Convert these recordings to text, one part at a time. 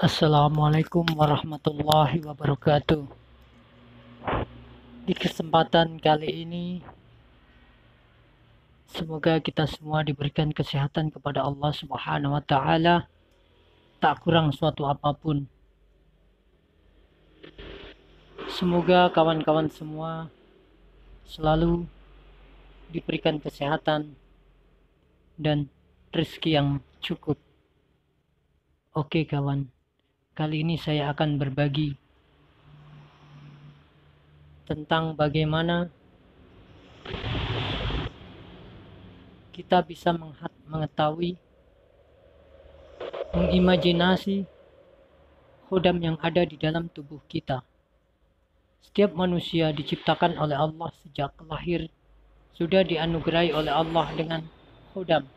Assalamualaikum warahmatullahi wabarakatuh. Di kesempatan kali ini, semoga kita semua diberikan kesehatan kepada Allah Subhanahu wa Ta'ala, tak kurang suatu apapun. Semoga kawan-kawan semua selalu diberikan kesehatan dan rezeki yang cukup. Oke, kawan. Kali ini saya akan berbagi tentang bagaimana kita bisa mengetahui mengimajinasi khodam yang ada di dalam tubuh kita. Setiap manusia diciptakan oleh Allah sejak lahir sudah dianugerai oleh Allah dengan khodam,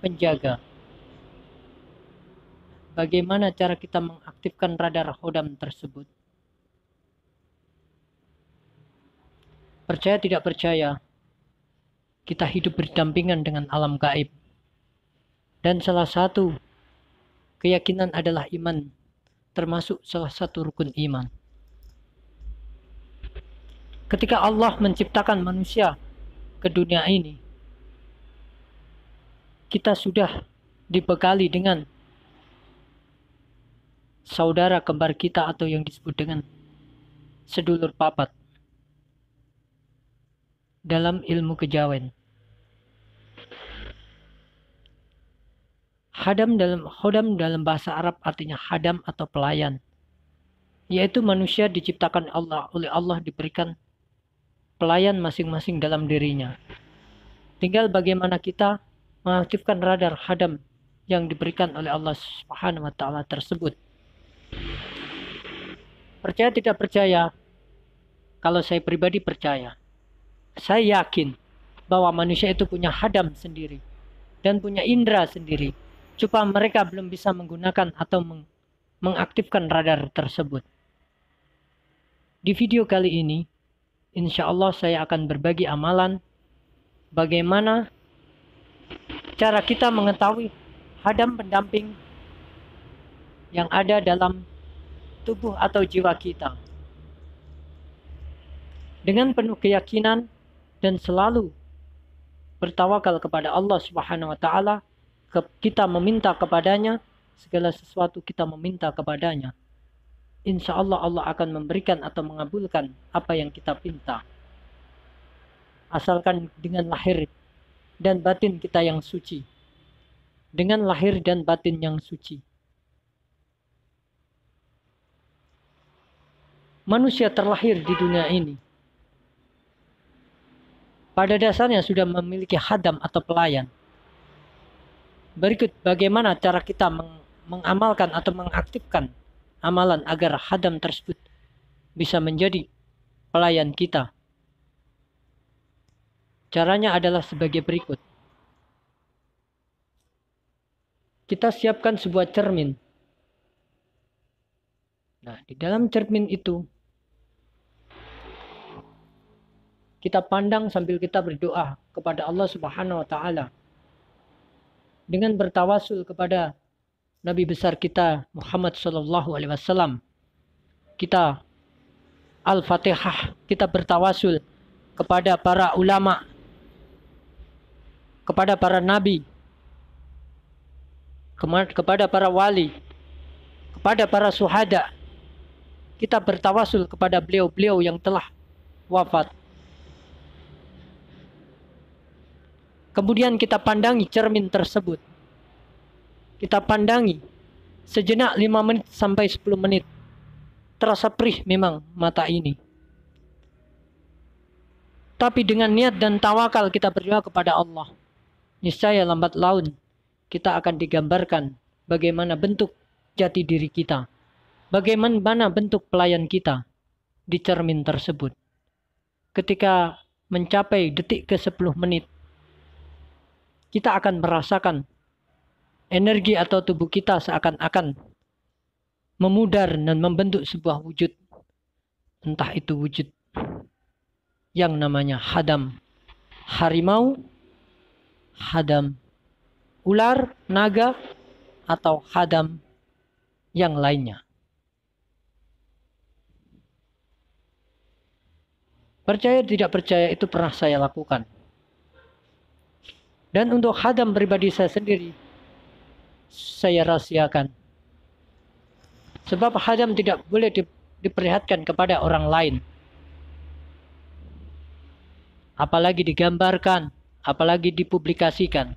penjaga. Bagaimana cara kita mengaktifkan radar hodam tersebut? Percaya tidak percaya, kita hidup berdampingan dengan alam gaib. Dan salah satu keyakinan adalah iman, termasuk salah satu rukun iman. Ketika Allah menciptakan manusia ke dunia ini, kita sudah dibekali dengan saudara kembar kita atau yang disebut dengan sedulur papat dalam ilmu kejawen. Hadam dalam hodam dalam bahasa Arab artinya hadam atau pelayan. Yaitu manusia diciptakan Allah oleh Allah diberikan pelayan masing-masing dalam dirinya. Tinggal bagaimana kita mengaktifkan radar hadam yang diberikan oleh Allah Subhanahu wa taala tersebut. Percaya tidak percaya? Kalau saya pribadi percaya. Saya yakin bahwa manusia itu punya hadam sendiri dan punya indera sendiri. Cuma mereka belum bisa menggunakan atau meng mengaktifkan radar tersebut. Di video kali ini, insya Allah saya akan berbagi amalan bagaimana cara kita mengetahui hadam pendamping yang ada dalam tubuh atau jiwa kita. Dengan penuh keyakinan dan selalu bertawakal kepada Allah Subhanahu wa taala, kita meminta kepadanya segala sesuatu kita meminta kepadanya. Insya Allah Allah akan memberikan atau mengabulkan apa yang kita minta Asalkan dengan lahir dan batin kita yang suci. Dengan lahir dan batin yang suci. manusia terlahir di dunia ini pada dasarnya sudah memiliki hadam atau pelayan. Berikut bagaimana cara kita meng mengamalkan atau mengaktifkan amalan agar hadam tersebut bisa menjadi pelayan kita. Caranya adalah sebagai berikut. Kita siapkan sebuah cermin Nah, di dalam cermin itu kita pandang sambil kita berdoa kepada Allah Subhanahu wa taala. Dengan bertawasul kepada Nabi besar kita Muhammad sallallahu alaihi wasallam. Kita Al-Fatihah, kita bertawasul kepada para ulama, kepada para nabi, kepada para wali, kepada para suhada, kita bertawasul kepada beliau-beliau yang telah wafat. Kemudian kita pandangi cermin tersebut. Kita pandangi sejenak 5 menit sampai 10 menit. Terasa perih memang mata ini. Tapi dengan niat dan tawakal kita berdoa kepada Allah. Niscaya lambat laun kita akan digambarkan bagaimana bentuk jati diri kita bagaimana bentuk pelayan kita di cermin tersebut. Ketika mencapai detik ke-10 menit, kita akan merasakan energi atau tubuh kita seakan-akan memudar dan membentuk sebuah wujud. Entah itu wujud yang namanya hadam harimau, hadam ular, naga, atau hadam yang lainnya. Percaya tidak percaya itu pernah saya lakukan. Dan untuk hadam pribadi saya sendiri, saya rahasiakan. Sebab hadam tidak boleh diperlihatkan kepada orang lain. Apalagi digambarkan, apalagi dipublikasikan.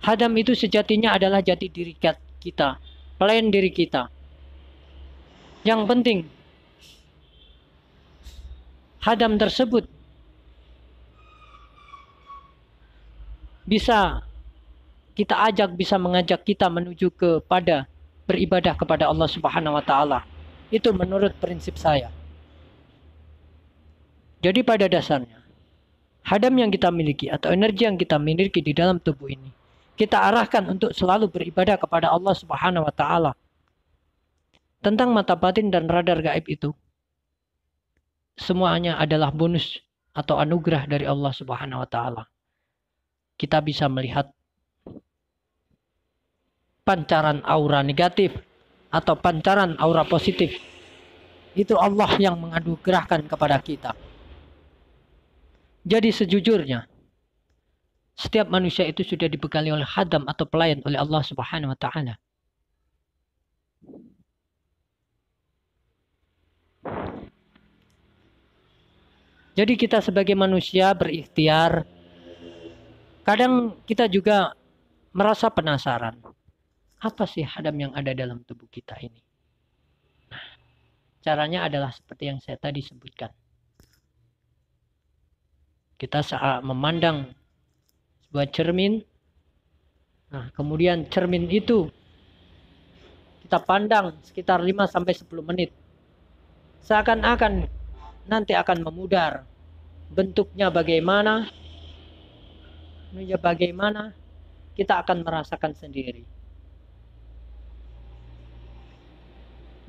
Hadam itu sejatinya adalah jati diri kita, pelayan diri kita. Yang penting hadam tersebut bisa kita ajak bisa mengajak kita menuju kepada beribadah kepada Allah Subhanahu wa taala. Itu menurut prinsip saya. Jadi pada dasarnya hadam yang kita miliki atau energi yang kita miliki di dalam tubuh ini kita arahkan untuk selalu beribadah kepada Allah Subhanahu wa taala. Tentang mata batin dan radar gaib itu, semuanya adalah bonus atau anugerah dari Allah Subhanahu wa taala. Kita bisa melihat pancaran aura negatif atau pancaran aura positif. Itu Allah yang mengadugerahkan kepada kita. Jadi sejujurnya setiap manusia itu sudah dibekali oleh hadam atau pelayan oleh Allah Subhanahu wa taala. Jadi kita sebagai manusia berikhtiar kadang kita juga merasa penasaran. Apa sih hadam yang ada dalam tubuh kita ini? Nah, caranya adalah seperti yang saya tadi sebutkan. Kita saat memandang sebuah cermin, nah kemudian cermin itu kita pandang sekitar 5 sampai 10 menit. Seakan-akan nanti akan memudar. Bentuknya bagaimana? Bagaimana? Kita akan merasakan sendiri.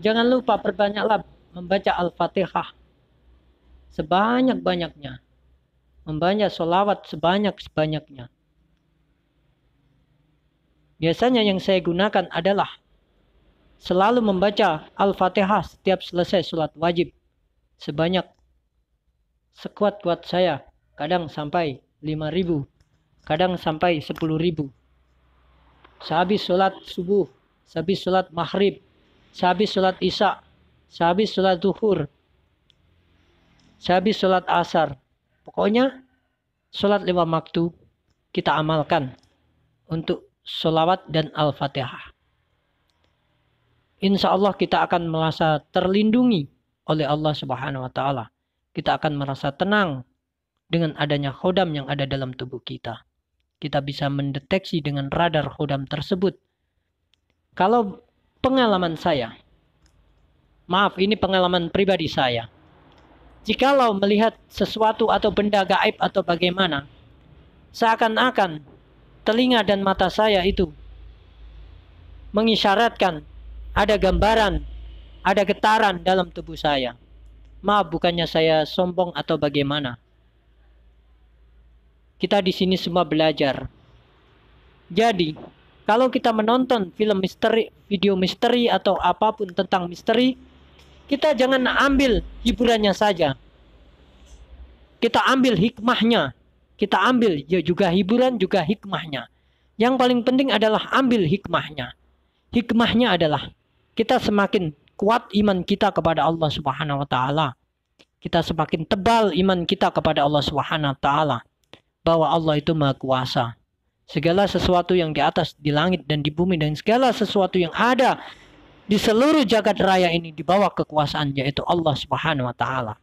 Jangan lupa perbanyaklah membaca Al-Fatihah sebanyak-banyaknya. Membaca solawat sebanyak-sebanyaknya. Biasanya yang saya gunakan adalah selalu membaca Al-Fatihah setiap selesai sholat wajib sebanyak sekuat-kuat saya, kadang sampai ribu, kadang sampai ribu. Sehabis sholat subuh, sehabis sholat maghrib, sehabis sholat isya, sehabis sholat duhur, sehabis sholat asar. Pokoknya sholat lima waktu kita amalkan untuk sholawat dan al-fatihah. Insya Allah kita akan merasa terlindungi oleh Allah Subhanahu wa taala. Kita akan merasa tenang dengan adanya khodam yang ada dalam tubuh kita. Kita bisa mendeteksi dengan radar khodam tersebut. Kalau pengalaman saya, maaf ini pengalaman pribadi saya. Jikalau melihat sesuatu atau benda gaib atau bagaimana, seakan-akan telinga dan mata saya itu mengisyaratkan ada gambaran ada getaran dalam tubuh saya. Maaf, bukannya saya sombong atau bagaimana. Kita di sini semua belajar. Jadi, kalau kita menonton film misteri, video misteri atau apapun tentang misteri, kita jangan ambil hiburannya saja. Kita ambil hikmahnya. Kita ambil ya juga hiburan juga hikmahnya. Yang paling penting adalah ambil hikmahnya. Hikmahnya adalah kita semakin kuat iman kita kepada Allah Subhanahu wa taala. Kita semakin tebal iman kita kepada Allah Subhanahu wa taala bahwa Allah itu Maha Kuasa. Segala sesuatu yang di atas, di langit dan di bumi dan segala sesuatu yang ada di seluruh jagat raya ini di bawah kekuasaan yaitu Allah Subhanahu wa taala.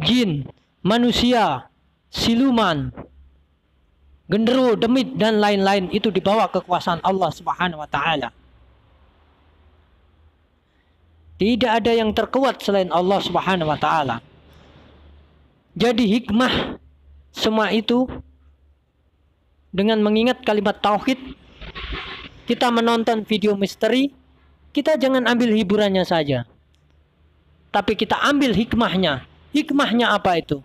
Jin, manusia, siluman, genderu, demit dan lain-lain itu di bawah kekuasaan Allah Subhanahu wa taala. Tidak ada yang terkuat selain Allah Subhanahu wa taala. Jadi hikmah semua itu dengan mengingat kalimat tauhid kita menonton video misteri kita jangan ambil hiburannya saja tapi kita ambil hikmahnya hikmahnya apa itu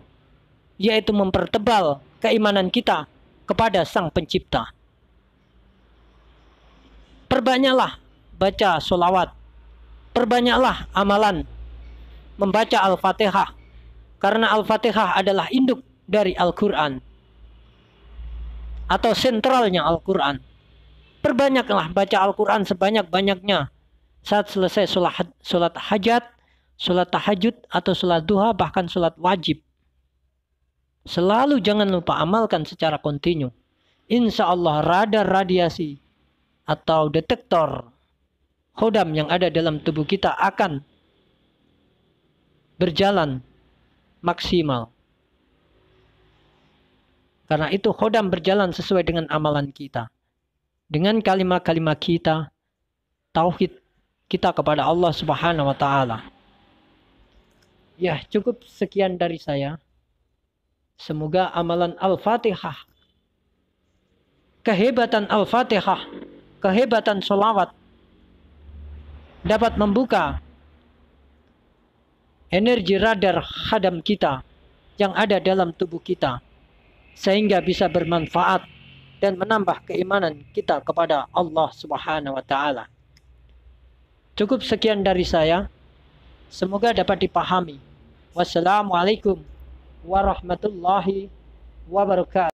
yaitu mempertebal keimanan kita kepada sang pencipta perbanyaklah baca solawat perbanyaklah amalan membaca Al-Fatihah karena Al-Fatihah adalah induk dari Al-Qur'an atau sentralnya Al-Qur'an. Perbanyaklah baca Al-Qur'an sebanyak-banyaknya saat selesai sholat, hajat, sholat tahajud atau sholat duha bahkan sholat wajib. Selalu jangan lupa amalkan secara kontinu. Insya Allah radar radiasi atau detektor hodam yang ada dalam tubuh kita akan berjalan maksimal. Karena itu hodam berjalan sesuai dengan amalan kita. Dengan kalimat-kalimat kita, tauhid kita kepada Allah Subhanahu wa taala. Ya, cukup sekian dari saya. Semoga amalan Al-Fatihah kehebatan Al-Fatihah, kehebatan solawat dapat membuka energi radar hadam kita yang ada dalam tubuh kita sehingga bisa bermanfaat dan menambah keimanan kita kepada Allah Subhanahu wa taala. Cukup sekian dari saya. Semoga dapat dipahami. Wassalamualaikum warahmatullahi wabarakatuh.